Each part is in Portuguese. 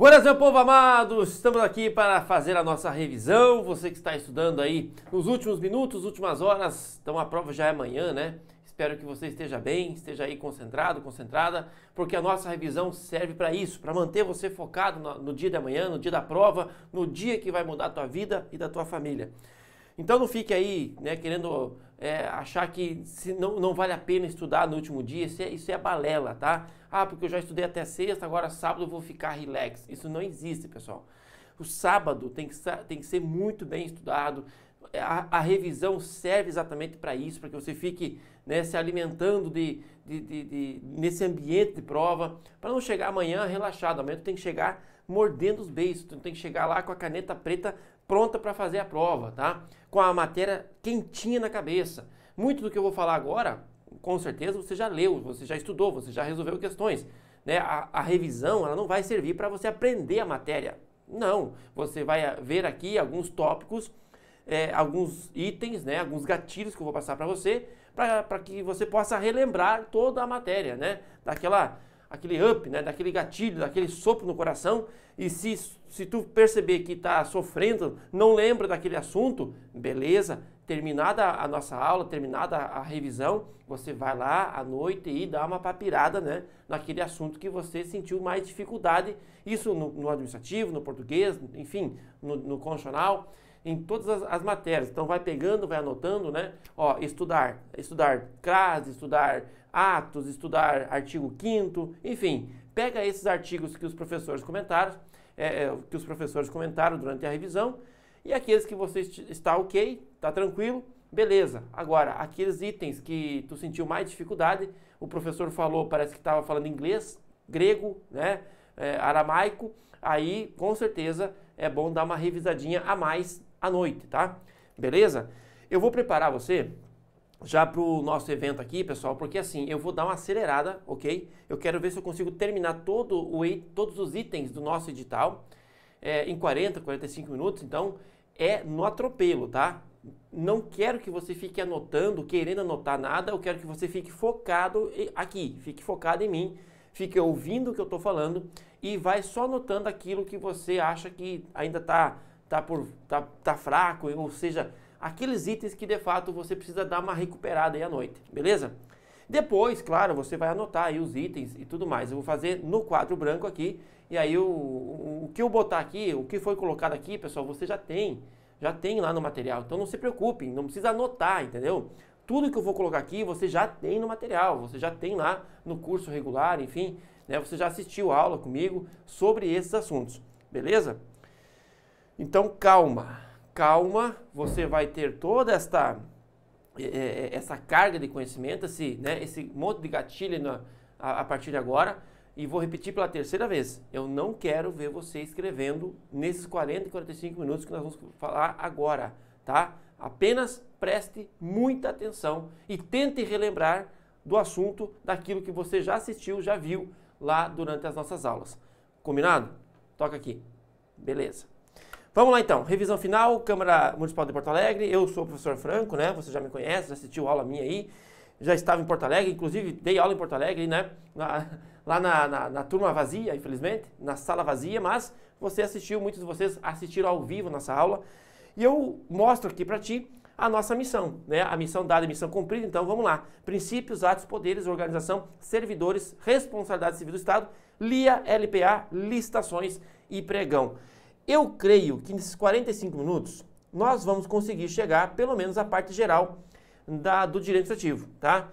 Buenas, meu povo amado! Estamos aqui para fazer a nossa revisão. Você que está estudando aí nos últimos minutos, últimas horas, então a prova já é amanhã, né? Espero que você esteja bem, esteja aí concentrado, concentrada, porque a nossa revisão serve para isso, para manter você focado no, no dia da manhã, no dia da prova, no dia que vai mudar a tua vida e da tua família. Então não fique aí né, querendo é, achar que se não, não vale a pena estudar no último dia, isso é, isso é balela, tá? Ah, porque eu já estudei até sexta, agora sábado eu vou ficar relax. Isso não existe, pessoal. O sábado tem que, tem que ser muito bem estudado. A, a revisão serve exatamente para isso, para que você fique né, se alimentando de, de, de, de, nesse ambiente de prova, para não chegar amanhã relaxado. Amanhã tu tem que chegar mordendo os beijos, tu tem que chegar lá com a caneta preta pronta para fazer a prova, tá? com a matéria quentinha na cabeça. Muito do que eu vou falar agora, com certeza você já leu, você já estudou, você já resolveu questões. Né? A, a revisão ela não vai servir para você aprender a matéria. Não, você vai eh, ver aqui alguns tópicos, é, alguns itens, né? alguns gatilhos que eu vou passar para você, para que você possa relembrar toda a matéria, né? daquela aquele up, né, daquele gatilho, daquele sopro no coração, e se, se tu perceber que está sofrendo, não lembra daquele assunto, beleza, terminada a nossa aula, terminada a revisão, você vai lá à noite e dá uma papirada né, naquele assunto que você sentiu mais dificuldade, isso no, no administrativo, no português, enfim, no, no constitucional, em todas as, as, matérias. Então vai pegando, vai anotando, né? Ó, estudar, estudar crase, estudar atos, estudar artigo 5 enfim, pega esses artigos que os professores comentaram, é, é que os professores comentaram durante a revisão, e aqueles que você está ok, está tranquilo, beleza. Agora, aqueles itens que tu sentiu mais dificuldade, o professor falou, parece que estava falando inglês, grego, né, é, aramaico, aí com certeza é bom dar uma revisadinha a mais à noite, tá? Beleza? Eu vou preparar você já para o nosso evento aqui, pessoal, porque assim, eu vou dar uma acelerada, ok? Eu quero ver se eu consigo terminar todo o, todos os itens do nosso edital é, em 40, 45 minutos, então é no atropelo, tá? Não quero que você fique anotando, querendo anotar nada, eu quero que você fique focado aqui, fique focado em mim, fique ouvindo o que eu estou falando e vai só anotando aquilo que você acha que ainda está tá, por, tá, tá fraco, ou seja, aqueles itens que de fato você precisa dar uma recuperada aí à noite, beleza? Depois, claro, você vai anotar aí os itens e tudo mais. Eu vou fazer no quadro branco aqui, e aí o, o, o que eu botar aqui, o que foi colocado aqui, pessoal, você já tem, já tem lá no material. Então não se preocupem, não precisa anotar, entendeu? Tudo que eu vou colocar aqui, você já tem no material, você já tem lá no curso regular, enfim, né? Você já assistiu a aula comigo sobre esses assuntos, beleza? Então calma, calma, você vai ter toda esta eh, eh, eh, essa carga de conhecimento, esse, né, esse monte de gatilho na, a, a partir de agora. E vou repetir pela terceira vez. Eu não quero ver você escrevendo nesses 40 e 45 minutos que nós vamos falar agora, tá? Apenas preste muita atenção e tente relembrar do assunto daquilo que você já assistiu, já viu lá durante as nossas aulas. Combinado? Toca aqui. Beleza. Vamos lá então, revisão final, Câmara Municipal de Porto Alegre. Eu sou o professor Franco, né? Você já me conhece, já assistiu aula minha aí. Já estava em Porto Alegre, inclusive dei aula em Porto Alegre, né? lá na, na, na, turma vazia, infelizmente, na sala vazia, mas você assistiu, muitos de vocês assistiram ao vivo nossa aula. E eu mostro aqui para ti a nossa missão, né? A missão dada, a missão cumprida. Então vamos lá. Princípios, atos, poderes, organização, servidores, responsabilidade civil do Estado, LIA, LPA, licitações e pregão. Eu creio que nesses 45 minutos nós vamos conseguir chegar pelo menos à parte geral da, do direito administrativo, tá?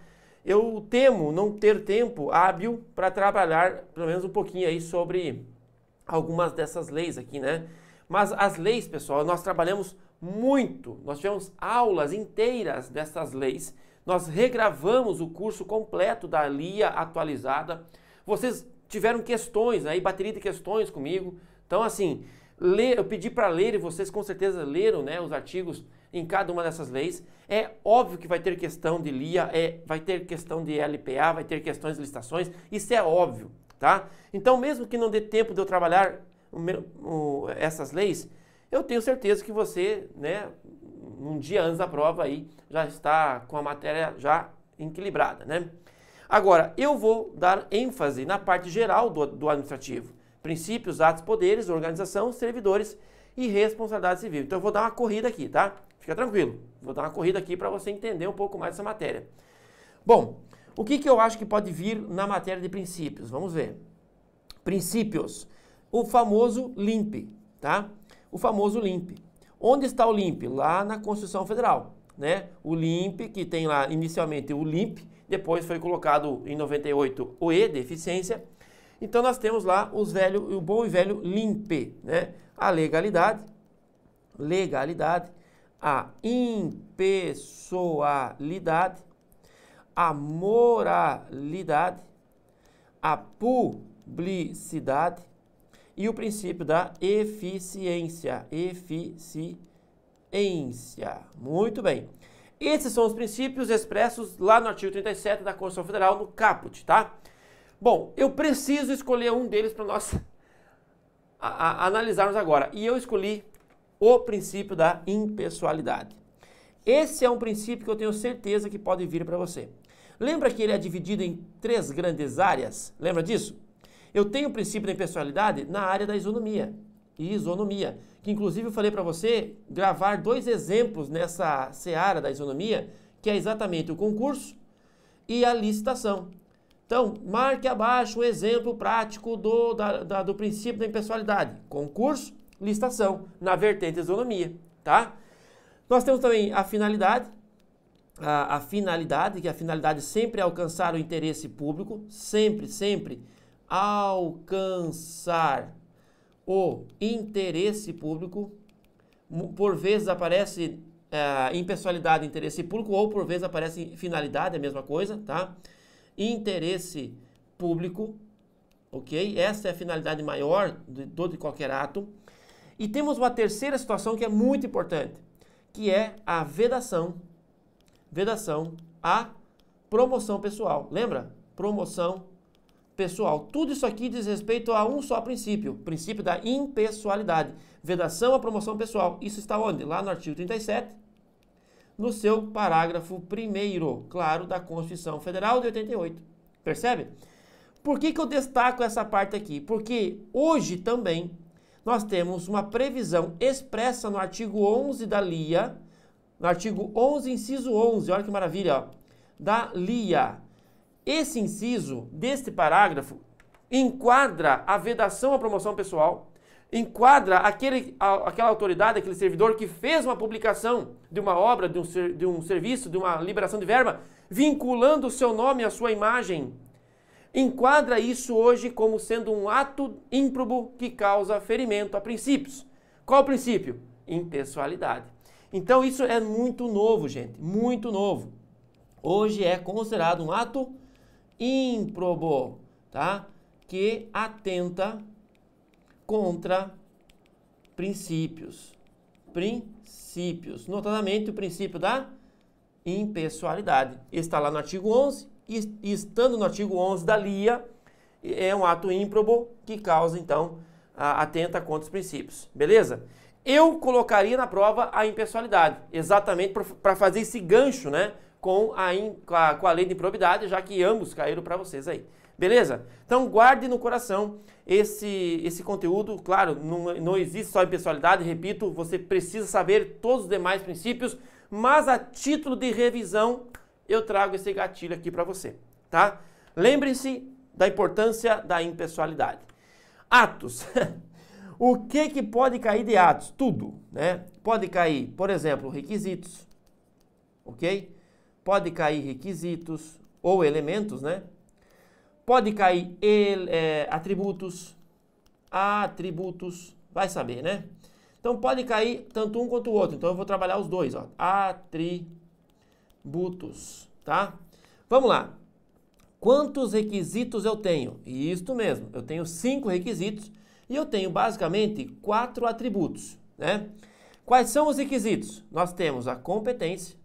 Eu temo não ter tempo hábil para trabalhar pelo menos um pouquinho aí sobre algumas dessas leis aqui, né? Mas as leis, pessoal, nós trabalhamos muito. Nós tivemos aulas inteiras dessas leis. Nós regravamos o curso completo da LIA atualizada. Vocês tiveram questões aí, bateria de questões comigo. Então, assim, Ler, eu pedi para ler e vocês com certeza leram né, os artigos em cada uma dessas leis. É óbvio que vai ter questão de LIA, é, vai ter questão de LPA, vai ter questões de licitações, isso é óbvio, tá? Então, mesmo que não dê tempo de eu trabalhar o meu, o, essas leis, eu tenho certeza que você, né, um dia antes da prova aí, já está com a matéria já equilibrada, né? Agora, eu vou dar ênfase na parte geral do, do administrativo princípios, atos, poderes, organização, servidores e responsabilidade civil. Então eu vou dar uma corrida aqui, tá? Fica tranquilo. Vou dar uma corrida aqui para você entender um pouco mais essa matéria. Bom, o que, que eu acho que pode vir na matéria de princípios? Vamos ver. Princípios. O famoso LIMP, tá? O famoso LIMP. Onde está o LIMP? Lá na Constituição Federal, né? O LIMP, que tem lá inicialmente o LIMP, depois foi colocado em 98 o E, deficiência, de então nós temos lá os velho, o bom e velho limpe, né? A legalidade, legalidade, a impessoalidade, a moralidade, a publicidade e o princípio da eficiência, eficiência. Muito bem. Esses são os princípios expressos lá no artigo 37 da Constituição Federal, no caput, tá? Bom, eu preciso escolher um deles para nós a, a, analisarmos agora. E eu escolhi o princípio da impessoalidade. Esse é um princípio que eu tenho certeza que pode vir para você. Lembra que ele é dividido em três grandes áreas? Lembra disso? Eu tenho o princípio da impessoalidade na área da isonomia. E isonomia, que inclusive eu falei para você gravar dois exemplos nessa seara da isonomia, que é exatamente o concurso e a licitação. Então, marque abaixo o exemplo prático do, da, da, do princípio da impessoalidade. Concurso, listação, na vertente isonomia, tá? Nós temos também a finalidade, a, a, finalidade, que a finalidade sempre é alcançar o interesse público, sempre, sempre alcançar o interesse público. Por vezes aparece é, impessoalidade, interesse público, ou por vezes aparece finalidade, é a mesma coisa, tá? interesse público, ok? Essa é a finalidade maior de todo e qualquer ato. E temos uma terceira situação que é muito importante, que é a vedação, vedação à promoção pessoal. Lembra? Promoção pessoal. Tudo isso aqui diz respeito a um só princípio, princípio da impessoalidade. Vedação à promoção pessoal. Isso está onde? Lá no artigo 37 no seu parágrafo 1, claro, da Constituição Federal de 88. Percebe? Por que, que eu destaco essa parte aqui? Porque hoje também nós temos uma previsão expressa no artigo 11 da LIA, no artigo 11, inciso 11, olha que maravilha, ó, da LIA. Esse inciso deste parágrafo enquadra a vedação à promoção pessoal, enquadra aquele, aquela autoridade, aquele servidor que fez uma publicação de uma obra, de um, ser, de um serviço, de uma liberação de verba, vinculando o seu nome à sua imagem. Enquadra isso hoje como sendo um ato ímprobo que causa ferimento a princípios. Qual o princípio? Impessoalidade. Então isso é muito novo, gente, muito novo. Hoje é considerado um ato ímprobo, tá? Que atenta contra princípios. Princípios. Notadamente o princípio da impessoalidade. Está lá no artigo 11 e estando no artigo 11 da LIA, é um ato ímprobo que causa, então, atenta contra os princípios. Beleza? Eu colocaria na prova a impessoalidade, exatamente para fazer esse gancho, né? Com a, in, com, a, com a lei de improbidade, já que ambos caíram para vocês aí. Beleza? Então guarde no coração esse, esse conteúdo, claro, não, não existe só impessoalidade, repito, você precisa saber todos os demais princípios, mas a título de revisão, eu trago esse gatilho aqui para você, tá? Lembre-se da importância da impessoalidade. Atos. o que, que pode cair de atos? Tudo, né? Pode cair, por exemplo, requisitos, ok? Pode cair requisitos ou elementos, né? Pode cair ele, é, atributos, atributos, vai saber, né? Então pode cair tanto um quanto o outro. Então eu vou trabalhar os dois, ó. Atributos, tá? Vamos lá. Quantos requisitos eu tenho? Isso mesmo, eu tenho cinco requisitos e eu tenho basicamente quatro atributos, né? Quais são os requisitos? Nós temos a competência,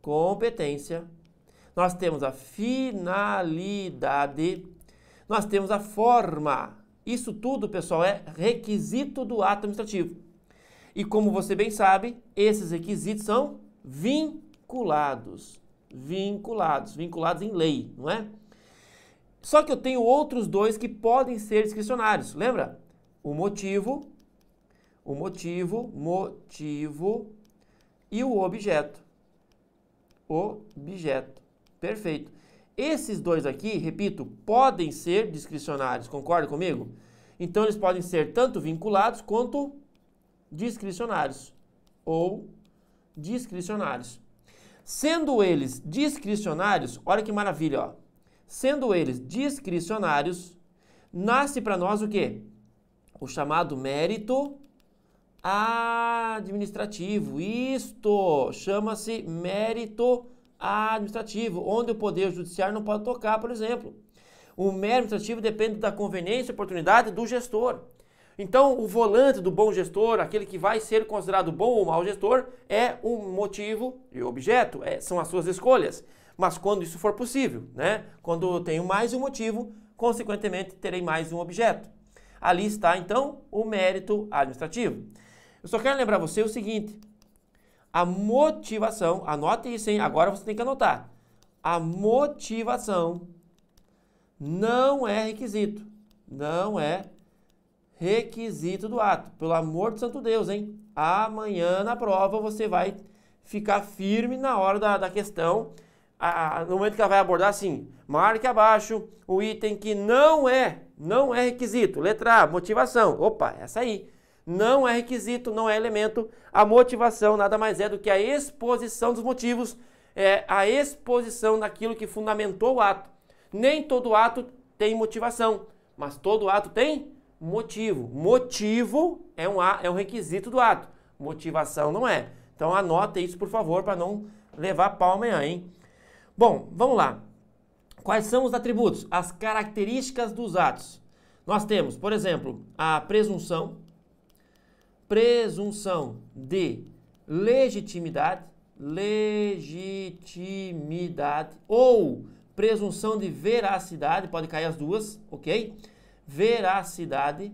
competência, nós temos a finalidade, nós temos a forma. Isso tudo, pessoal, é requisito do ato administrativo. E como você bem sabe, esses requisitos são vinculados. Vinculados, vinculados em lei, não é? Só que eu tenho outros dois que podem ser discricionários, lembra? O motivo, o motivo, motivo e o objeto. Objeto. Perfeito. Esses dois aqui, repito, podem ser discricionários, concorda comigo? Então eles podem ser tanto vinculados quanto discricionários ou discricionários. Sendo eles discricionários, olha que maravilha, ó. Sendo eles discricionários, nasce para nós o quê? O chamado mérito administrativo. Isto chama-se mérito administrativo administrativo, onde o Poder Judiciário não pode tocar, por exemplo. O mérito administrativo depende da conveniência e oportunidade do gestor. Então, o volante do bom gestor, aquele que vai ser considerado bom ou mau gestor, é um motivo e objeto, é, são as suas escolhas. Mas quando isso for possível, né? Quando eu tenho mais um motivo, consequentemente terei mais um objeto. Ali está, então, o mérito administrativo. Eu só quero lembrar você o seguinte: a motivação, anote isso, hein? Agora você tem que anotar. A motivação não é requisito. Não é requisito do ato. Pelo amor de santo Deus, hein? Amanhã na prova você vai ficar firme na hora da, da questão. A, no momento que ela vai abordar, assim, marque abaixo o item que não é, não é requisito. Letra A, motivação. Opa, essa aí não é requisito, não é elemento. A motivação nada mais é do que a exposição dos motivos, é a exposição daquilo que fundamentou o ato. Nem todo ato tem motivação, mas todo ato tem motivo. Motivo é um, é um requisito do ato, motivação não é. Então anota isso, por favor, para não levar pau amanhã, hein? Bom, vamos lá. Quais são os atributos? As características dos atos. Nós temos, por exemplo, a presunção, presunção de legitimidade, legitimidade ou presunção de veracidade, pode cair as duas, ok? Veracidade.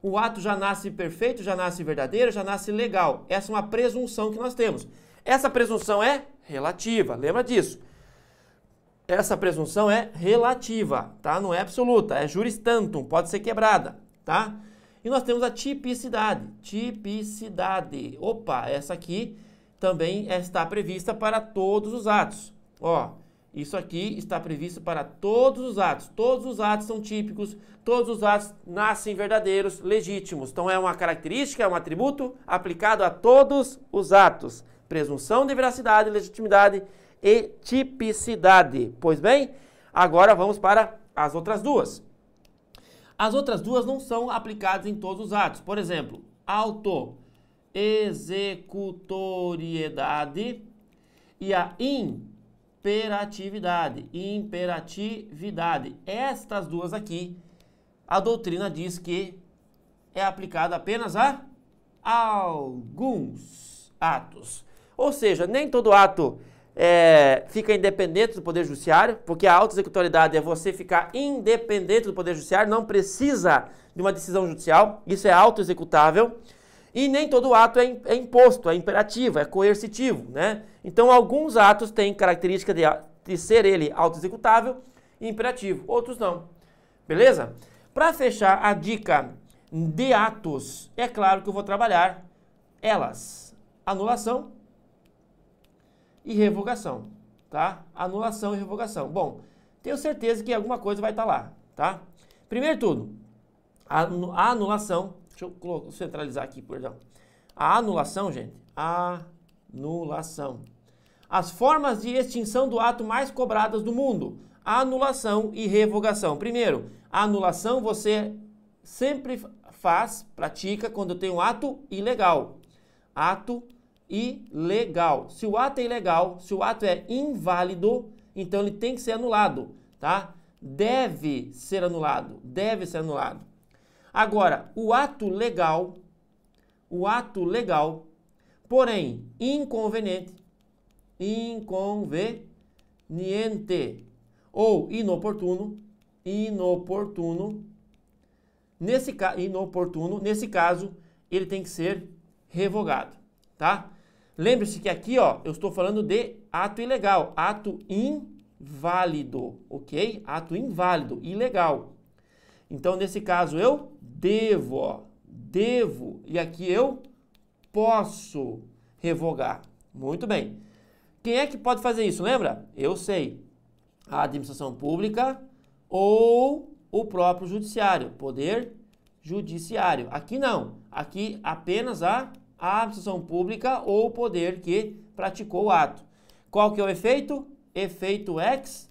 O ato já nasce perfeito, já nasce verdadeiro, já nasce legal. Essa é uma presunção que nós temos. Essa presunção é relativa, lembra disso. Essa presunção é relativa, tá? Não é absoluta, é juris tantum, pode ser quebrada, tá? E nós temos a tipicidade. Tipicidade. Opa, essa aqui também está prevista para todos os atos. Ó, isso aqui está previsto para todos os atos. Todos os atos são típicos, todos os atos nascem verdadeiros, legítimos. Então é uma característica, é um atributo aplicado a todos os atos. Presunção de veracidade, legitimidade e tipicidade. Pois bem, agora vamos para as outras duas. As outras duas não são aplicadas em todos os atos. Por exemplo, auto executoriedade e a imperatividade. Imperatividade. Estas duas aqui, a doutrina diz que é aplicada apenas a alguns atos. Ou seja, nem todo ato é, fica independente do Poder Judiciário, porque a autoexecutoriedade é você ficar independente do Poder Judiciário, não precisa de uma decisão judicial, isso é autoexecutável. E nem todo ato é, é, imposto, é imperativo, é coercitivo, né? Então, alguns atos têm característica de, de ser ele autoexecutável e imperativo, outros não. Beleza? Para fechar a dica de atos, é claro que eu vou trabalhar elas. Anulação, e revogação, tá? Anulação e revogação. Bom, tenho certeza que alguma coisa vai estar tá lá, tá? Primeiro tudo, a anulação, deixa eu centralizar aqui, perdão. A anulação, gente, anulação. As formas de extinção do ato mais cobradas do mundo, anulação e revogação. Primeiro, anulação você sempre faz, pratica quando tem um ato ilegal. Ato ilegal. Se o ato é ilegal, se o ato é inválido, então ele tem que ser anulado, tá? Deve ser anulado, deve ser anulado. Agora, o ato legal, o ato legal, porém inconveniente, inconveniente ou inoportuno, inoportuno, nesse, caso, inoportuno, nesse caso, ele tem que ser revogado, tá? Lembre-se que aqui, ó, eu estou falando de ato ilegal, ato inválido, ok? Ato inválido, ilegal. Então, nesse caso, eu devo, ó, devo, e aqui eu posso revogar. Muito bem. Quem é que pode fazer isso, lembra? Eu sei. A administração pública ou o próprio judiciário, poder judiciário. Aqui não, aqui apenas a a absolução pública ou o poder que praticou o ato. Qual que é o efeito? Efeito ex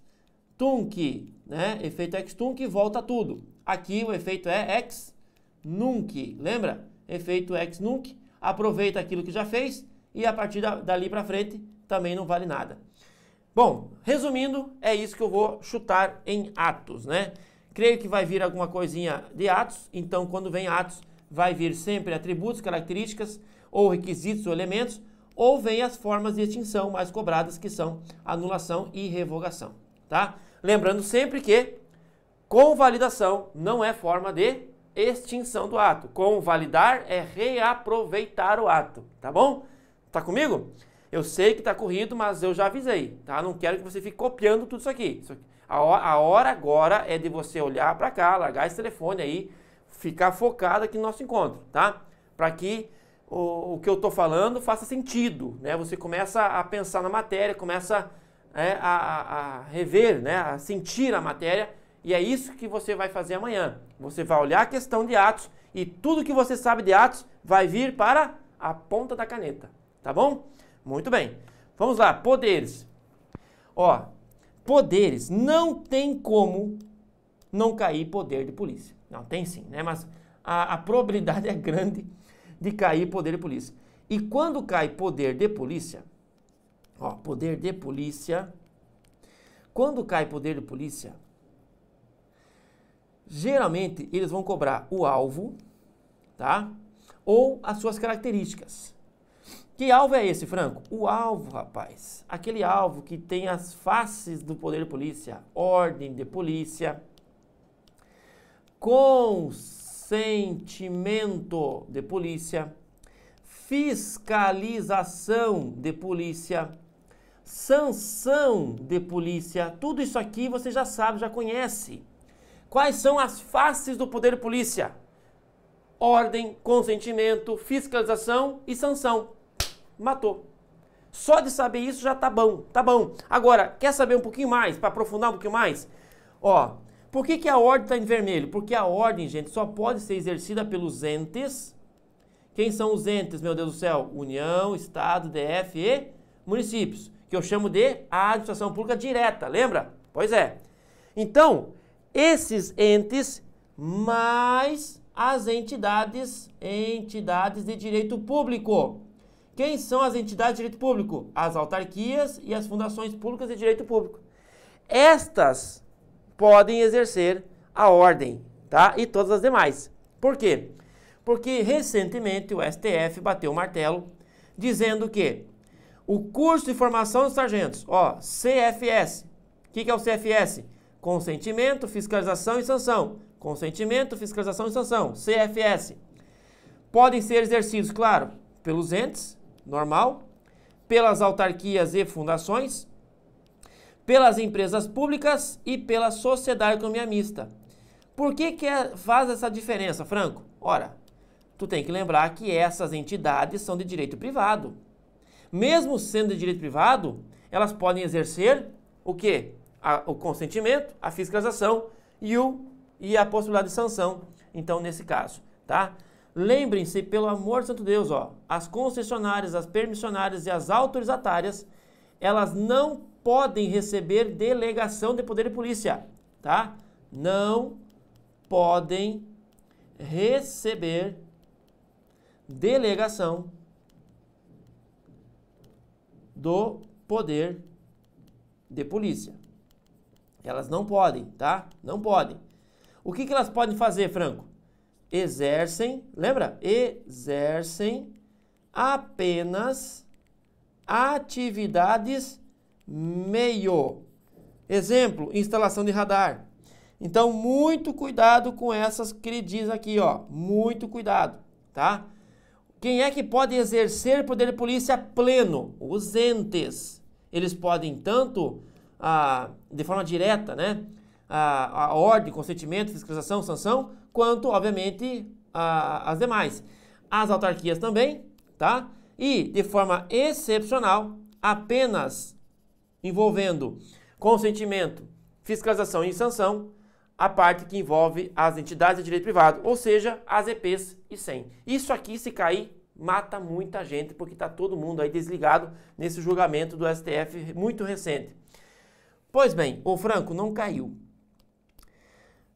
tunc, né? Efeito ex tunc volta tudo. Aqui o efeito é ex nunc, lembra? Efeito ex nunc, aproveita aquilo que já fez e a partir da, dali para frente também não vale nada. Bom, resumindo, é isso que eu vou chutar em Atos, né? Creio que vai vir alguma coisinha de Atos, então quando vem Atos vai vir sempre atributos, características ou requisitos ou elementos, ou vem as formas de extinção mais cobradas, que são anulação e revogação, tá? Lembrando sempre que convalidação não é forma de extinção do ato. Convalidar é reaproveitar o ato, tá bom? Tá comigo? Eu sei que tá corrido, mas eu já avisei, tá? Não quero que você fique copiando tudo isso aqui. A hora agora é de você olhar para cá, largar esse telefone aí, ficar focado aqui no nosso encontro, tá? Para que o, o, que eu estou falando faça sentido, né? Você começa a pensar na matéria, começa é, a, a, a rever, né? A sentir a matéria e é isso que você vai fazer amanhã. Você vai olhar a questão de Atos e tudo que você sabe de Atos vai vir para a ponta da caneta, tá bom? Muito bem. Vamos lá, poderes. Ó, poderes não tem como não cair poder de polícia. Não, tem sim, né? Mas a, a probabilidade é grande de cair poder de polícia. E quando cai poder de polícia, ó, poder de polícia, quando cai poder de polícia, geralmente eles vão cobrar o alvo, tá? Ou as suas características. Que alvo é esse, Franco? O alvo, rapaz. Aquele alvo que tem as faces do poder de polícia, ordem de polícia, consentimento de polícia, fiscalização de polícia, sanção de polícia. Tudo isso aqui você já sabe, já conhece. Quais são as faces do poder polícia? Ordem, consentimento, fiscalização e sanção. Matou. Só de saber isso já tá bom, tá bom. Agora, quer saber um pouquinho mais, para aprofundar um pouquinho mais? Ó, por que, que a ordem está em vermelho? Porque a ordem, gente, só pode ser exercida pelos entes. Quem são os entes, meu Deus do céu? União, Estado, DF e municípios, que eu chamo de administração pública direta, lembra? Pois é. Então, esses entes mais as entidades, entidades de direito público. Quem são as entidades de direito público? As autarquias e as fundações públicas de direito público. Estas podem exercer a ordem, tá? E todas as demais. Por quê? Porque recentemente o STF bateu o martelo dizendo que o curso de formação dos sargentos, ó, CFS. O que, que é o CFS? Consentimento, fiscalização e sanção. Consentimento, fiscalização e sanção, CFS. Podem ser exercidos, claro, pelos entes, normal, pelas autarquias e fundações, pelas empresas públicas e pela sociedade economia mista. Por que, que é, faz essa diferença, Franco? Ora, tu tem que lembrar que essas entidades são de direito privado. Mesmo sendo de direito privado, elas podem exercer o quê? O consentimento, a fiscalização e, o, e a possibilidade de sanção. Então, nesse caso, tá? Lembrem-se, pelo amor de santo Deus, ó, as concessionárias, as permissionárias e as autorizatárias, elas não podem receber delegação de poder de polícia, tá? Não podem receber delegação do poder de polícia. Elas não podem, tá? Não podem. O que, que elas podem fazer, Franco? Exercem, lembra? Exercem apenas atividades meio. Exemplo, instalação de radar. Então, muito cuidado com essas críticas aqui, ó. Muito cuidado, tá? Quem é que pode exercer poder de polícia pleno? Os entes. Eles podem tanto, ah, de forma direta, né? A, a ordem, consentimento, fiscalização, sanção, quanto, obviamente, a, as demais. As autarquias também, tá? E, de forma excepcional, apenas envolvendo consentimento, fiscalização e sanção, a parte que envolve as entidades de direito privado, ou seja, as EPs e SEM. Isso aqui, se cair, mata muita gente, porque está todo mundo aí desligado nesse julgamento do STF muito recente. Pois bem, o Franco não caiu.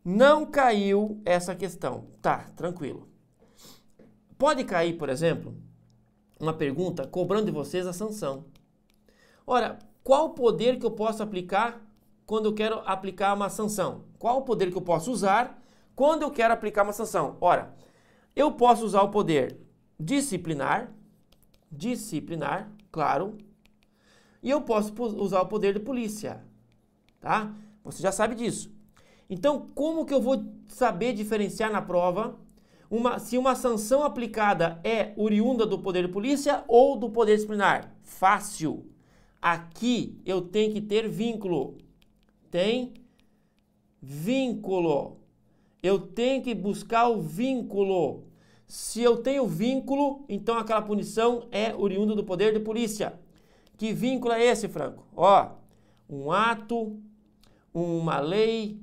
Não caiu essa questão. Tá, tranquilo. Pode cair, por exemplo, uma pergunta cobrando de vocês a sanção. Ora, qual o poder que eu posso aplicar quando eu quero aplicar uma sanção? Qual o poder que eu posso usar quando eu quero aplicar uma sanção? Ora, eu posso usar o poder disciplinar, disciplinar, claro, e eu posso usar o poder de polícia, tá? Você já sabe disso. Então, como que eu vou saber diferenciar na prova uma, se uma sanção aplicada é oriunda do poder de polícia ou do poder disciplinar? Fácil. Aqui eu tenho que ter vínculo. Tem vínculo. Eu tenho que buscar o vínculo. Se eu tenho vínculo, então aquela punição é oriunda do poder de polícia. Que vínculo é esse, Franco? Ó, um ato, uma lei,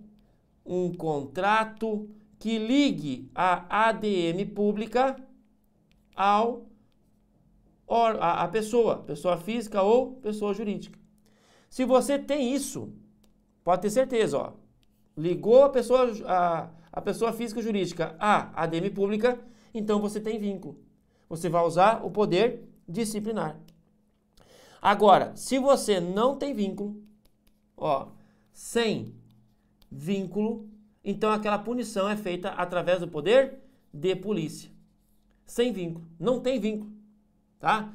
um contrato que ligue a ADM pública ao a, a pessoa, pessoa física ou pessoa jurídica. Se você tem isso, pode ter certeza, ó, ligou a pessoa, a, a pessoa física jurídica à ADM pública, então você tem vínculo. Você vai usar o poder disciplinar. Agora, se você não tem vínculo, ó, sem vínculo, então aquela punição é feita através do poder de polícia. Sem vínculo, não tem vínculo tá?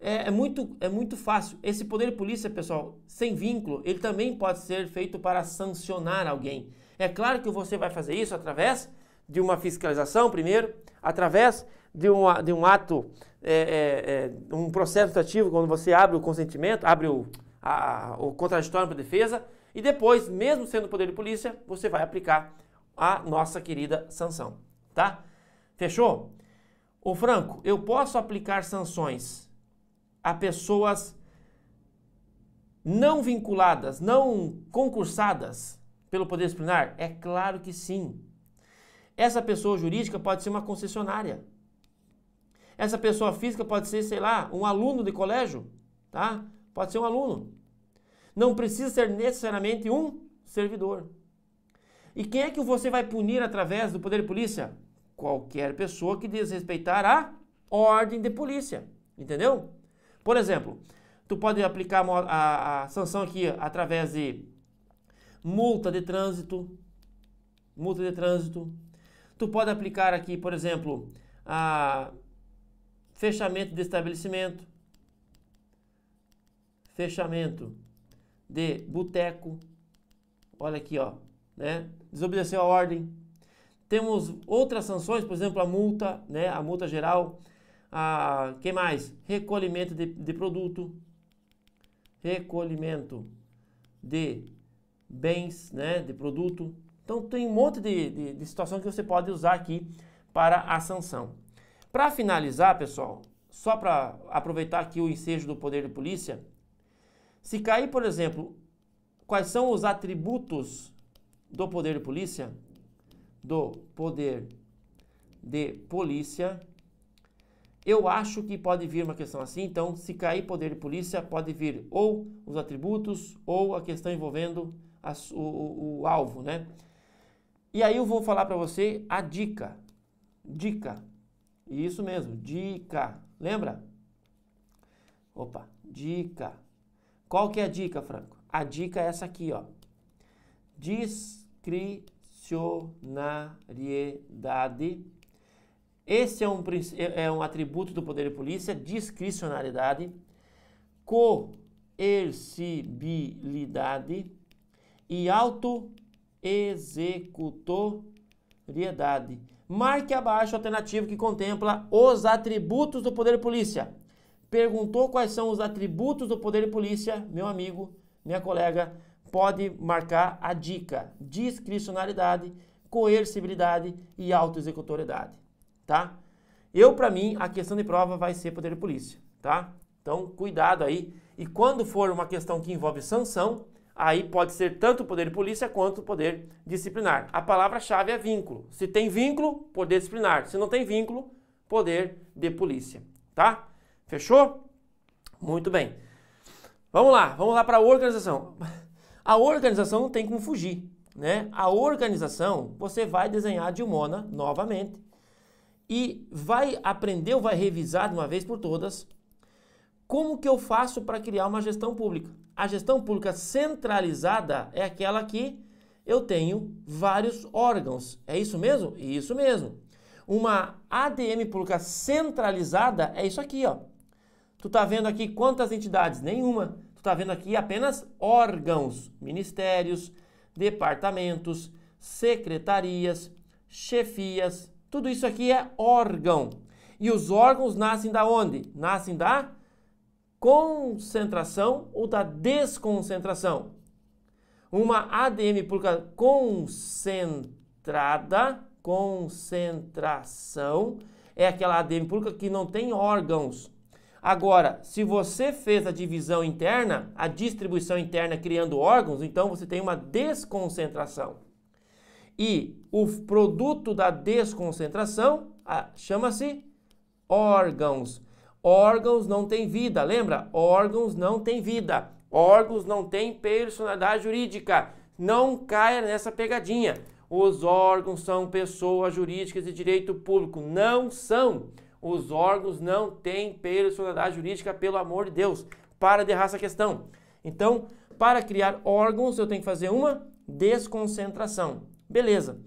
É, é, muito, é muito fácil. Esse poder de polícia, pessoal, sem vínculo, ele também pode ser feito para sancionar alguém. É claro que você vai fazer isso através de uma fiscalização, primeiro, através de, uma, de um ato, é, é, é um processo ativo quando você abre o consentimento, abre o, a, o contraditório para defesa, e depois, mesmo sendo poder de polícia, você vai aplicar a nossa querida sanção, tá? Fechou? Ô Franco, eu posso aplicar sanções a pessoas não vinculadas, não concursadas pelo Poder Disciplinar? É claro que sim. Essa pessoa jurídica pode ser uma concessionária. Essa pessoa física pode ser, sei lá, um aluno de colégio, tá? Pode ser um aluno. Não precisa ser necessariamente um servidor. E quem é que você vai punir através do poder de polícia? qualquer pessoa que desrespeitar a ordem de polícia, entendeu? Por exemplo, tu pode aplicar a, a, a sanção aqui através de multa de trânsito, multa de trânsito. Tu pode aplicar aqui, por exemplo, a fechamento de estabelecimento, fechamento de boteco. Olha aqui, ó, né? Desobedeceu a ordem, temos outras sanções, por exemplo, a multa, né, a multa geral. A, ah, que mais? Recolhimento de, de produto. Recolhimento de bens, né, de produto. Então tem um monte de, de, de situação que você pode usar aqui para a sanção. Para finalizar, pessoal, só para aproveitar aqui o ensejo do poder de polícia, se cair, por exemplo, quais são os atributos do poder de polícia, do poder de polícia. Eu acho que pode vir uma questão assim, então se cair poder de polícia, pode vir ou os atributos ou a questão envolvendo o, o alvo, né? E aí eu vou falar para você a dica. Dica. Isso mesmo, dica. Lembra? Opa, dica. Qual que é a dica, Franco? A dica é essa aqui, ó. Descrição discricionariedade. Esse é um, é, é um atributo do poder de polícia, discricionariedade, coercibilidade e autoexecutoriedade. Marque abaixo a alternativa que contempla os atributos do poder de polícia. Perguntou quais são os atributos do poder de polícia, meu amigo, minha colega, pode marcar a dica discricionalidade, coercibilidade e autoexecutoriedade, tá? Eu, para mim, a questão de prova vai ser poder de polícia, tá? Então, cuidado aí. E quando for uma questão que envolve sanção, aí pode ser tanto poder de polícia quanto poder disciplinar. A palavra-chave é vínculo. Se tem vínculo, poder disciplinar. Se não tem vínculo, poder de polícia, tá? Fechou? Muito bem. Vamos lá, vamos lá para a organização. A organização não tem como fugir, né? A organização você vai desenhar a Dilmona novamente e vai aprender ou vai revisar de uma vez por todas como que eu faço para criar uma gestão pública. A gestão pública centralizada é aquela que eu tenho vários órgãos. É isso mesmo? Isso mesmo. Uma ADM pública centralizada é isso aqui, ó. Tu tá vendo aqui quantas entidades? Nenhuma está vendo aqui apenas órgãos, ministérios, departamentos, secretarias, chefias, tudo isso aqui é órgão. E os órgãos nascem da onde? Nascem da concentração ou da desconcentração. Uma ADM por causa concentrada, concentração, é aquela ADM pública que não tem órgãos, Agora, se você fez a divisão interna, a distribuição interna criando órgãos, então você tem uma desconcentração. E o produto da desconcentração ah, chama-se órgãos. Órgãos não têm vida, lembra? Órgãos não têm vida. Órgãos não têm personalidade jurídica. Não caia nessa pegadinha. Os órgãos são pessoas jurídicas de direito público. Não são. Os órgãos não têm personalidade jurídica, pelo amor de Deus. Para de errar essa questão. Então, para criar órgãos, eu tenho que fazer uma desconcentração. Beleza.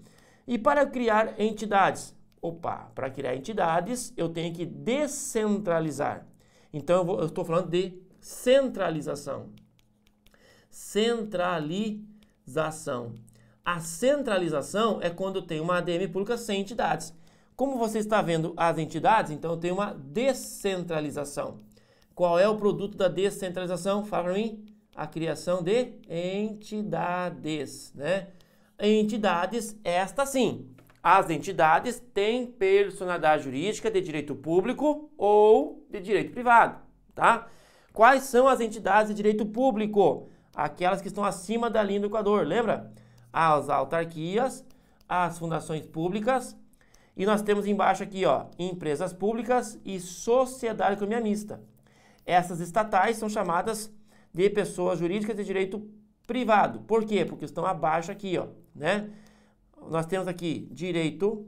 E para criar entidades? Opa, para criar entidades, eu tenho que descentralizar. Então, eu estou falando de centralização. Centralização. A centralização é quando eu tenho uma ADM pública sem entidades. Como você está vendo as entidades, então eu tenho uma descentralização. Qual é o produto da descentralização? Fala para mim. A criação de entidades, né? Entidades, esta sim. As entidades têm personalidade jurídica de direito público ou de direito privado, tá? Quais são as entidades de direito público? Aquelas que estão acima da linha do Equador, lembra? As autarquias, as fundações públicas, e nós temos embaixo aqui, ó, empresas públicas e sociedade de economia mista. Essas estatais são chamadas de pessoas jurídicas de direito privado. Por quê? Porque estão abaixo aqui, ó, né? Nós temos aqui direito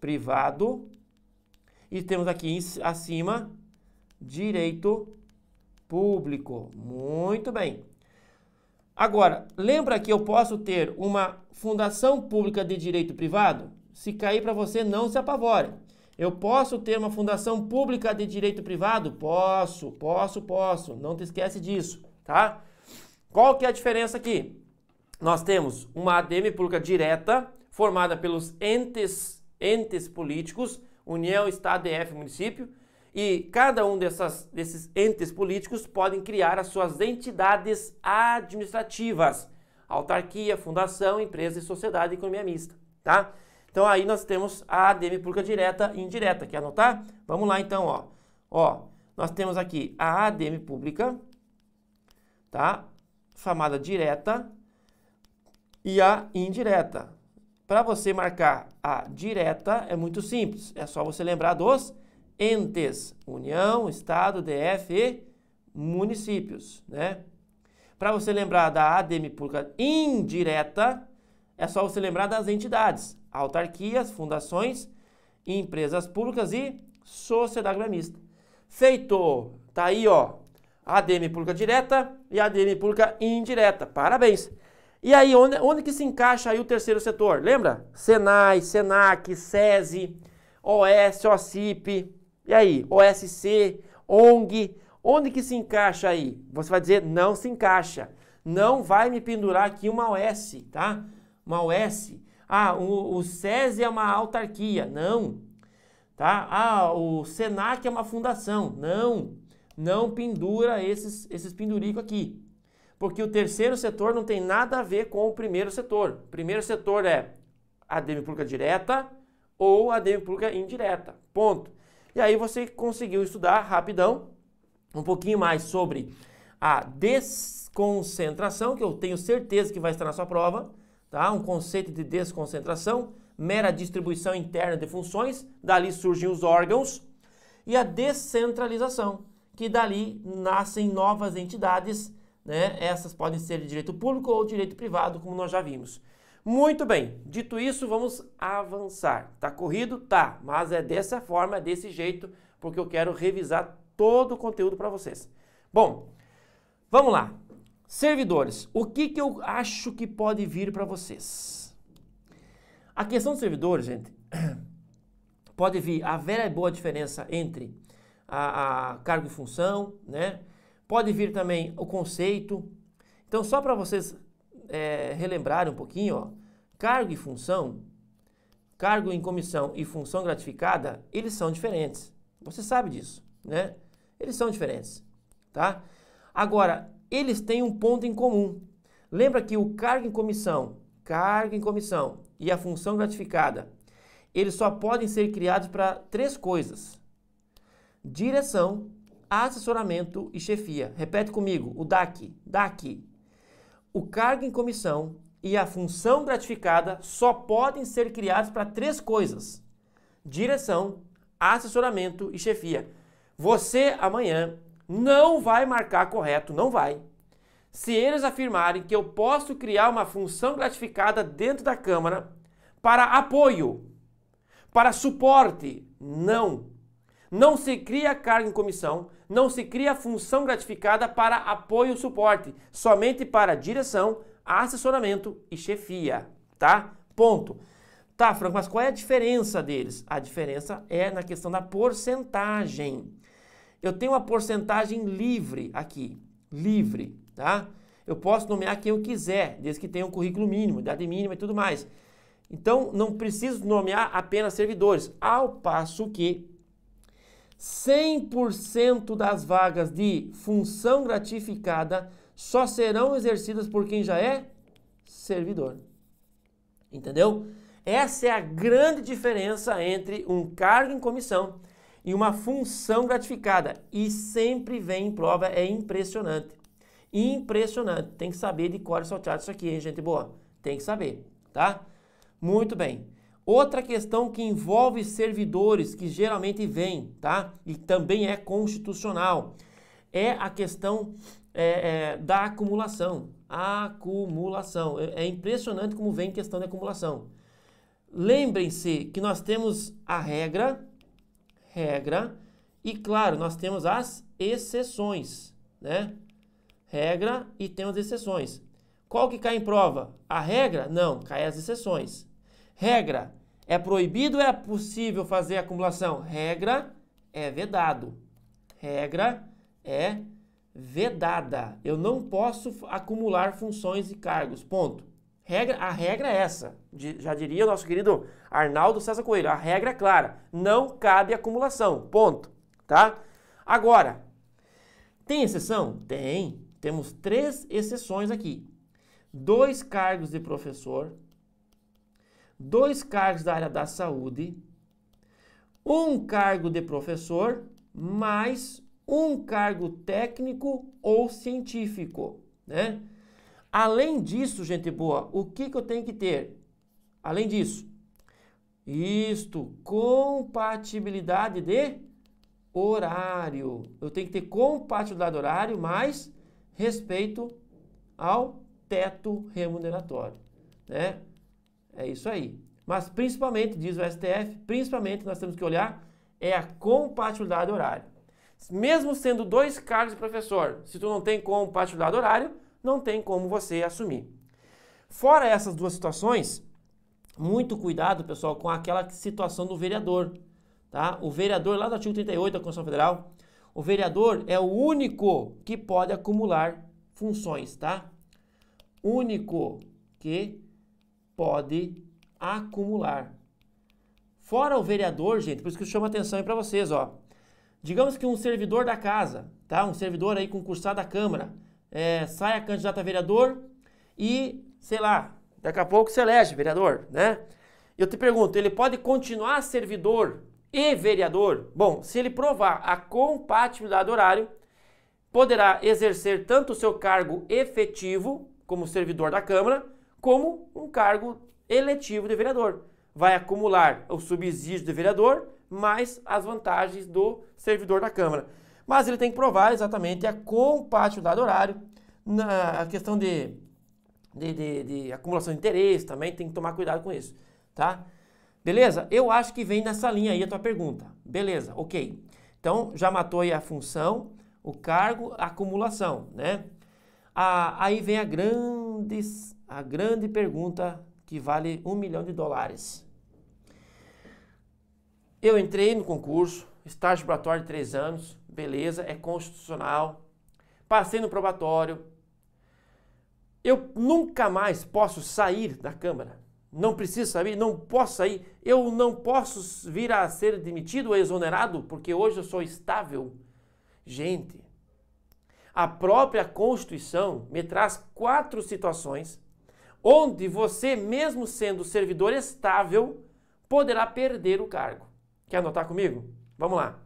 privado e temos aqui em, acima direito público. Muito bem. Agora, lembra que eu posso ter uma fundação pública de direito privado? se cair para você, não se apavore. Eu posso ter uma fundação pública de direito privado? Posso, posso, posso. Não te esquece disso, tá? Qual que é a diferença aqui? Nós temos uma ADM pública direta, formada pelos entes, entes políticos, União, Estado, DF, Município, e cada um dessas, desses entes políticos podem criar as suas entidades administrativas, autarquia, fundação, empresa e sociedade economia mista, tá? Então aí nós temos a ADM pública direta e indireta. Quer anotar? Vamos lá então, ó. Ó, nós temos aqui a ADM pública, tá? Chamada direta e a indireta. Para você marcar a direta é muito simples, é só você lembrar dos entes, União, Estado, DF e municípios, né? Para você lembrar da ADM pública indireta, é só você lembrar das entidades, autarquias, fundações, empresas públicas e sociedade gremista. Feito, tá aí ó, ADM pública direta e ADM pública indireta, parabéns. E aí, onde, onde que se encaixa aí o terceiro setor? Lembra? Senai, Senac, SESI, OS, OCIP, e aí, OSC, ONG, onde que se encaixa aí? Você vai dizer, não se encaixa. Não vai me pendurar aqui uma OS, tá? Uma OS. Ah, uhum. o, o SESI é uma autarquia. Não. Tá? Ah, o SENAC é uma fundação. Não. Não pendura esses, esses penduricos aqui. Porque o terceiro setor não tem nada a ver com o primeiro setor. O primeiro setor é a pública direta ou a pública indireta. Ponto. E aí você conseguiu estudar rapidão um pouquinho mais sobre a desconcentração, que eu tenho certeza que vai estar na sua prova tá? um conceito de desconcentração, mera distribuição interna de funções, dali surgem os órgãos, e a descentralização, que dali nascem novas entidades, né? essas podem ser de direito público ou direito privado, como nós já vimos. Muito bem, dito isso, vamos avançar. Está corrido? Tá, mas é dessa forma, é desse jeito, porque eu quero revisar todo o conteúdo para vocês. Bom, vamos lá. Servidores, o que, que eu acho que pode vir para vocês? A questão dos servidores, gente, pode vir a velha e boa diferença entre a, a cargo e função, né? Pode vir também o conceito. Então, só para vocês é, relembrarem um pouquinho, ó, cargo e função, cargo em comissão e função gratificada, eles são diferentes. Você sabe disso, né? Eles são diferentes, tá? Agora, eles têm um ponto em comum. Lembra que o cargo em comissão, cargo em comissão e a função gratificada, eles só podem ser criados para três coisas: direção, assessoramento e chefia. Repete comigo, o DAC, DAC. O cargo em comissão e a função gratificada só podem ser criados para três coisas: direção, assessoramento e chefia. Você amanhã não vai marcar correto, não vai. Se eles afirmarem que eu posso criar uma função gratificada dentro da Câmara para apoio, para suporte, não. Não se cria carga em comissão, não se cria função gratificada para apoio e suporte, somente para direção, assessoramento e chefia, tá? Ponto. Tá, Franco, mas qual é a diferença deles? A diferença é na questão da porcentagem eu tenho uma porcentagem livre aqui, livre, tá? Eu posso nomear quem eu quiser, desde que tenha um currículo mínimo, idade mínima e tudo mais. Então, não preciso nomear apenas servidores, ao passo que 100% das vagas de função gratificada só serão exercidas por quem já é servidor. Entendeu? Essa é a grande diferença entre um cargo em comissão e uma função gratificada. E sempre vem em prova, é impressionante. Impressionante. Tem que saber de cor salteado isso aqui, hein, gente boa? Tem que saber, tá? Muito bem. Outra questão que envolve servidores, que geralmente vem, tá? E também é constitucional, é a questão é, é, da acumulação. Acumulação. É, é impressionante como vem questão de acumulação. Lembrem-se que nós temos a regra regra. E claro, nós temos as exceções, né? Regra e temos exceções. Qual que cai em prova? A regra? Não, cai as exceções. Regra, é proibido ou é possível fazer acumulação? Regra é vedado. Regra é vedada. Eu não posso acumular funções e cargos, ponto. Regra, a regra é essa, de, já diria o nosso querido Arnaldo César Coelho, a regra é clara, não cabe acumulação, ponto, tá? Agora, tem exceção? Tem, temos três exceções aqui, dois cargos de professor, dois cargos da área da saúde, um cargo de professor, mais um cargo técnico ou científico, né? Além disso, gente boa, o que, que eu tenho que ter? Além disso, isto, compatibilidade de horário. Eu tenho que ter compatibilidade de horário, mais respeito ao teto remuneratório, né? É isso aí. Mas principalmente, diz o STF, principalmente nós temos que olhar é a compatibilidade horário. Mesmo sendo dois cargos de professor, se tu não tem compatibilidade horário, não tem como você assumir. Fora essas duas situações, muito cuidado, pessoal, com aquela situação do vereador. Tá? O vereador, lá do artigo 38 da Constituição Federal, o vereador é o único que pode acumular funções, tá? Único que pode acumular. Fora o vereador, gente, por isso que eu chamo a atenção aí para vocês, ó. Digamos que um servidor da casa, tá? Um servidor aí concursado da Câmara, é, saia candidato a vereador e, sei lá, daqui a pouco se elege vereador, né? Eu te pergunto, ele pode continuar servidor e vereador? Bom, se ele provar a compatibilidade do horário, poderá exercer tanto o seu cargo efetivo como servidor da Câmara, como um cargo eletivo de vereador. Vai acumular o subsídio de vereador mais as vantagens do servidor da Câmara. Mas ele tem que provar exatamente a compatibilidade horário, na a questão de, de, de, de acumulação de interesse também, tem que tomar cuidado com isso, tá? Beleza? Eu acho que vem nessa linha aí a tua pergunta. Beleza, ok. Então, já matou aí a função, o cargo, a acumulação, né? A, aí vem a grande, a grande pergunta que vale um milhão de dólares. Eu entrei no concurso, estágio probatório de três anos, beleza, é constitucional. Passei no probatório. Eu nunca mais posso sair da Câmara. Não preciso sair, não posso sair. Eu não posso vir a ser demitido ou exonerado, porque hoje eu sou estável. Gente, a própria Constituição me traz quatro situações onde você, mesmo sendo servidor estável, poderá perder o cargo. Quer anotar comigo? Vamos lá.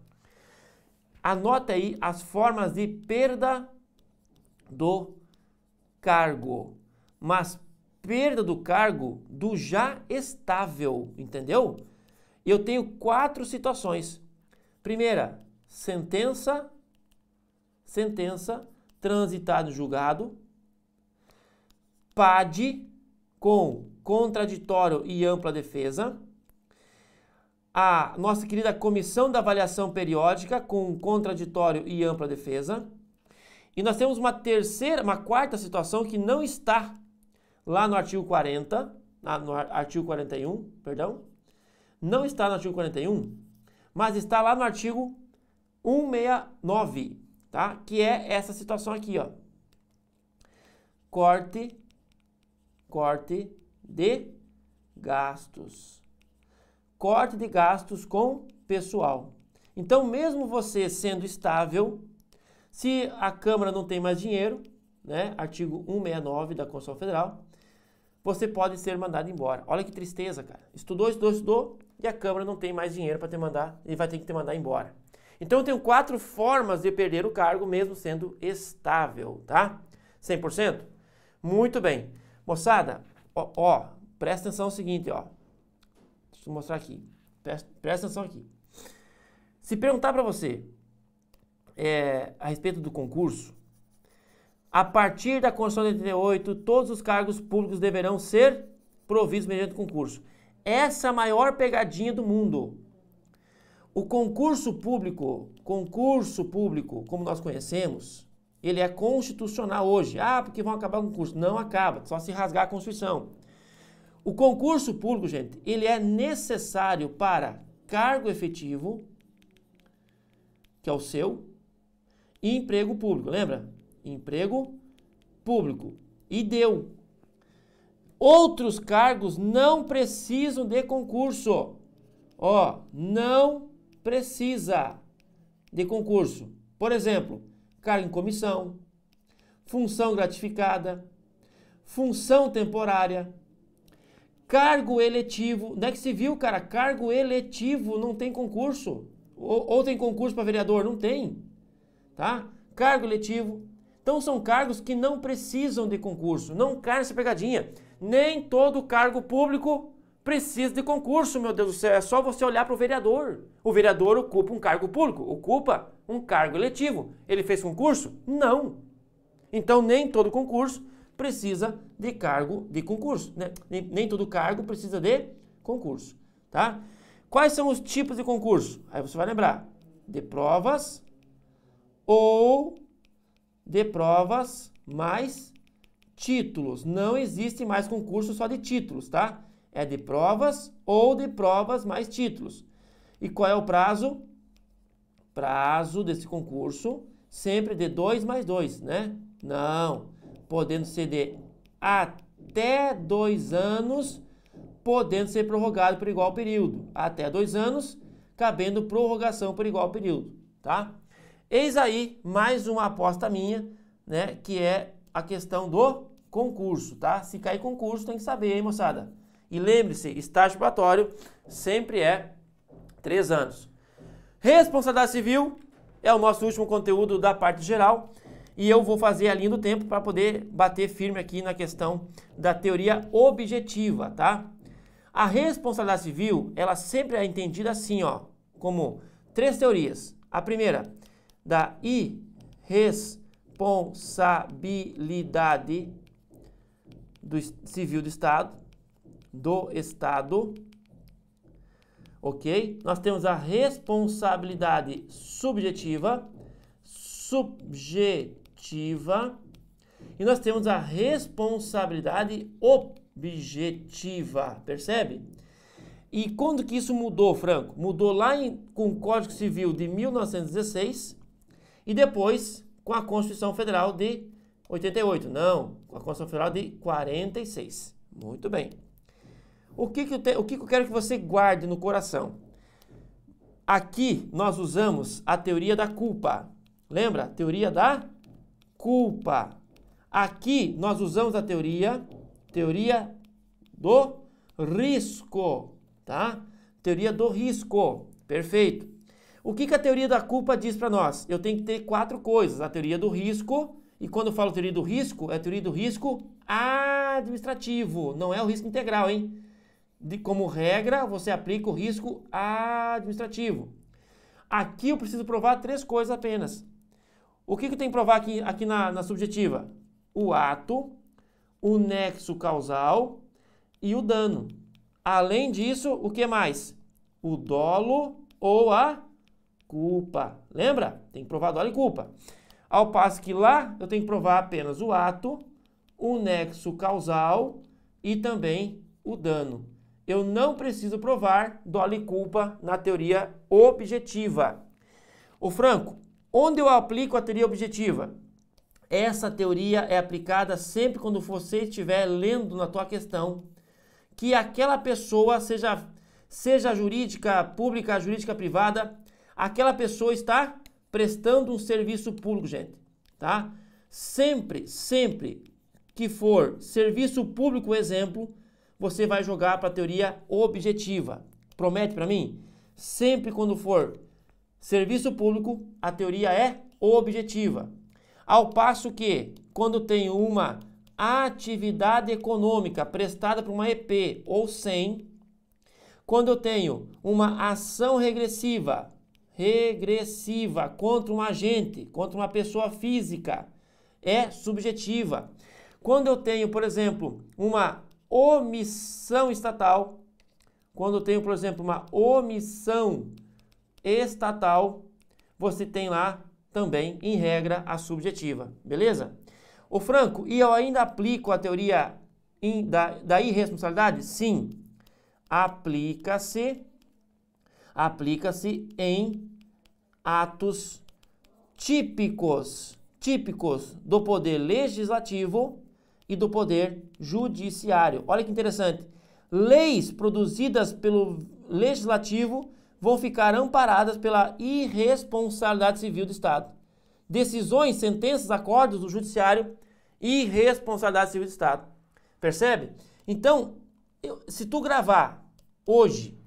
Anota aí as formas de perda do cargo. Mas perda do cargo do já estável, entendeu? Eu tenho quatro situações. Primeira, sentença, sentença transitado julgado, PAD com contraditório e ampla defesa, a nossa querida Comissão da Avaliação Periódica, com contraditório e ampla defesa. E nós temos uma terceira, uma quarta situação que não está lá no artigo 40, no artigo 41, perdão, não está no artigo 41, mas está lá no artigo 169, tá? Que é essa situação aqui, ó. Corte, corte de gastos corte de gastos com pessoal. Então, mesmo você sendo estável, se a Câmara não tem mais dinheiro, né, artigo 169 da Constituição Federal, você pode ser mandado embora. Olha que tristeza, cara. Estudou, estudou, estudou, e a Câmara não tem mais dinheiro para te mandar, e vai ter que te mandar embora. Então, eu tenho quatro formas de perder o cargo, mesmo sendo estável, tá? 100%? Muito bem. Moçada, ó, ó presta atenção no seguinte, ó. Preciso mostrar aqui. Presta, presta atenção aqui. Se perguntar para você é, a respeito do concurso, a partir da Constituição de 88, todos os cargos públicos deverão ser providos mediante concurso. Essa é a maior pegadinha do mundo. O concurso público, concurso público, como nós conhecemos, ele é constitucional hoje. Ah, porque vão acabar o concurso. Não acaba, só se rasgar a Constituição. O concurso público, gente, ele é necessário para cargo efetivo, que é o seu, e emprego público, lembra? Emprego público. E deu. Outros cargos não precisam de concurso. Ó, não precisa de concurso. Por exemplo, cargo em comissão, função gratificada, função temporária, Cargo eletivo. Onde é que se viu, cara? Cargo eletivo não tem concurso. Ou, ou tem concurso para vereador? Não tem. Tá? Cargo eletivo. Então são cargos que não precisam de concurso. Não cai nessa pegadinha. Nem todo cargo público precisa de concurso, meu Deus do céu. É só você olhar para o vereador. O vereador ocupa um cargo público, ocupa um cargo eletivo. Ele fez concurso? Não. Então nem todo concurso precisa de cargo de concurso. Né? Nem, nem todo cargo precisa de concurso, tá? Quais são os tipos de concurso? Aí você vai lembrar, de provas ou de provas mais títulos. Não existe mais concurso só de títulos, tá? É de provas ou de provas mais títulos. E qual é o prazo? Prazo desse concurso sempre de 2 mais 2, né? Não podendo ceder até dois anos, podendo ser prorrogado por igual período. Até dois anos, cabendo prorrogação por igual período, tá? Eis aí mais uma aposta minha, né? Que é a questão do concurso, tá? Se cair concurso, tem que saber, hein, moçada? E lembre-se, estágio probatório sempre é três anos. Responsabilidade civil é o nosso último conteúdo da parte geral e eu vou fazer a linha do tempo para poder bater firme aqui na questão da teoria objetiva, tá? A responsabilidade civil, ela sempre é entendida assim, ó, como três teorias. A primeira, da irresponsabilidade do civil do Estado, do Estado, ok? Nós temos a responsabilidade subjetiva, subjetiva objetiva e nós temos a responsabilidade objetiva, percebe? E quando que isso mudou, Franco? Mudou lá em, com o Código Civil de 1916 e depois com a Constituição Federal de 88. Não, com a Constituição Federal de 46. Muito bem. O que, que, eu, te, o que, que eu quero que você guarde no coração? Aqui nós usamos a teoria da culpa. Lembra? Teoria da culpa. Aqui nós usamos a teoria, teoria do risco, tá? Teoria do risco, perfeito. O que, que a teoria da culpa diz para nós? Eu tenho que ter quatro coisas: a teoria do risco, e quando eu falo teoria do risco, é a teoria do risco administrativo, não é o risco integral, hein? De, como regra, você aplica o risco administrativo. Aqui eu preciso provar três coisas apenas. O que, que tem que provar aqui, aqui na, na subjetiva? O ato, o nexo causal e o dano. Além disso, o que mais? O dolo ou a culpa. Lembra? Tem que provar dolo e culpa. Ao passo que lá eu tenho que provar apenas o ato, o nexo causal e também o dano. Eu não preciso provar dolo e culpa na teoria objetiva. O Franco, Onde eu aplico a teoria objetiva? Essa teoria é aplicada sempre quando você estiver lendo na tua questão que aquela pessoa seja seja jurídica pública, jurídica privada, aquela pessoa está prestando um serviço público, gente, tá? Sempre, sempre que for serviço público, exemplo, você vai jogar para a teoria objetiva. Promete para mim? Sempre quando for Serviço público, a teoria é objetiva. Ao passo que, quando tem uma atividade econômica prestada por uma EP ou sem, quando eu tenho uma ação regressiva, regressiva contra um agente, contra uma pessoa física, é subjetiva. Quando eu tenho, por exemplo, uma omissão estatal, quando eu tenho, por exemplo, uma omissão estatal, você tem lá também, em regra, a subjetiva, beleza? O Franco, e eu ainda aplico a teoria da, da irresponsabilidade? Sim, aplica-se, aplica-se em atos típicos, típicos do poder legislativo e do poder judiciário. Olha que interessante. Leis produzidas pelo legislativo vão ficar amparadas pela irresponsabilidade civil do Estado. Decisões, sentenças, acordos do judiciário, irresponsabilidade civil do Estado. Percebe? Então, eu, se tu gravar hoje,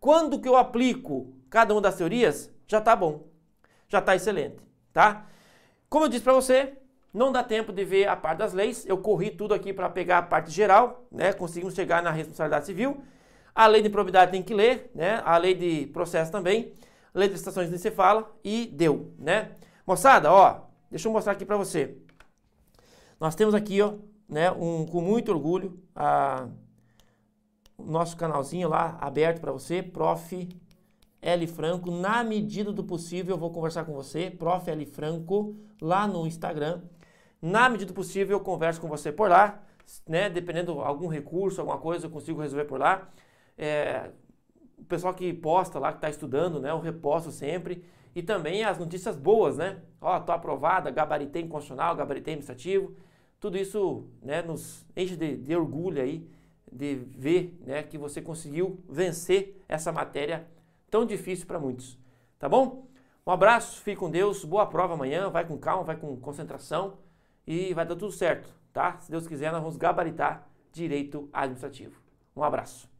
quando que eu aplico cada uma das teorias, já tá bom. Já tá excelente, tá? Como eu disse para você, não dá tempo de ver a parte das leis. Eu corri tudo aqui para pegar a parte geral, né? Conseguimos chegar na responsabilidade civil. A lei de probidade tem que ler, né? A lei de processo também. lei de licitações nem se fala e deu, né? Moçada, ó, deixa eu mostrar aqui para você. Nós temos aqui, ó, né, um, com muito orgulho, a, o nosso canalzinho lá aberto para você, Prof. L. Franco. Na medida do possível, eu vou conversar com você, Prof. L. Franco, lá no Instagram. Na medida do possível, eu converso com você por lá. Né, dependendo de algum recurso, alguma coisa, eu consigo resolver por lá é, o pessoal que posta lá, que está estudando, né? Eu reposto sempre. E também as notícias boas, né? Ó, tô aprovada, gabaritei em constitucional, gabaritei administrativo. Tudo isso né, nos enche de, de orgulho aí de ver né, que você conseguiu vencer essa matéria tão difícil para muitos. Tá bom? Um abraço, fique com Deus, boa prova amanhã, vai com calma, vai com concentração e vai dar tudo certo, tá? Se Deus quiser, nós vamos gabaritar direito administrativo. Um abraço.